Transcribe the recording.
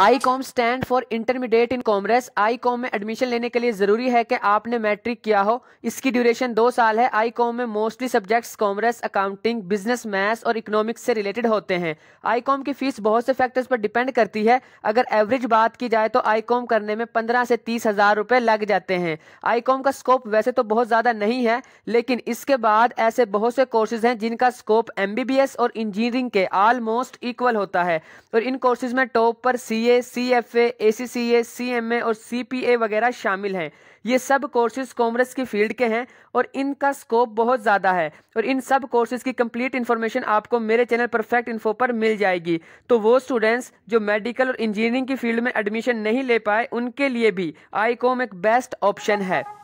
I com stand for intermediate in commerce I com में admission लेने के लिए ज़रूरी है कि आपने मैट्रिक किया हो इसकी ड्यूरेशन दो साल है आई कॉम में mostly subjects commerce accounting business maths और इकोनॉमिक्स से रिलेटेड होते हैं आई कॉम की फीस बहुत से फैक्टर्स पर डिपेंड करती है अगर एवरेज बात की जाए तो आई कॉम करने में पंद्रह से तीस हज़ार रुपए लग जाते हैं आई कॉम का स्कोप वैसे तो बहुत ज़्यादा नहीं है लेकिन इसके बाद ऐसे बहुत से कोर्सेज हैं जिनका स्कोप एम और इंजीनियरिंग के ऑलमोस्ट इक्वल होता है और इन कोर्सेज में टॉप पर सी ए C F A A C C A C M A और सी पी ए वगैरह शामिल हैं ये सब कोर्सेज कॉमर्स की फील्ड के हैं और इनका स्कोप बहुत ज़्यादा है और इन सब कोर्सेज की कंप्लीट इन्फॉर्मेशन आपको मेरे चैनल परफेक्ट इन्फो पर मिल जाएगी तो वो स्टूडेंट्स जो मेडिकल और इंजीनियरिंग की फील्ड में एडमिशन नहीं ले पाए उनके लिए भी आई कॉम एक बेस्ट ऑप्शन है